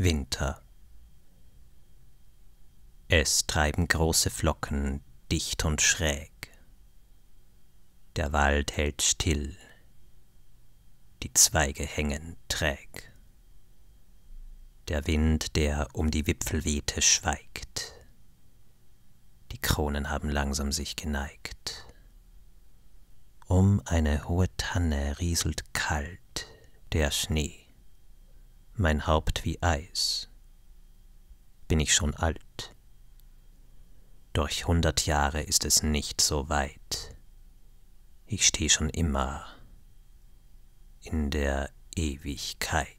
Winter. Es treiben große Flocken dicht und schräg. Der Wald hält still, die Zweige hängen träg. Der Wind, der um die Wipfel wehte, schweigt. Die Kronen haben langsam sich geneigt. Um eine hohe Tanne rieselt kalt der Schnee mein Haupt wie Eis. Bin ich schon alt? Durch hundert Jahre ist es nicht so weit. Ich stehe schon immer in der Ewigkeit.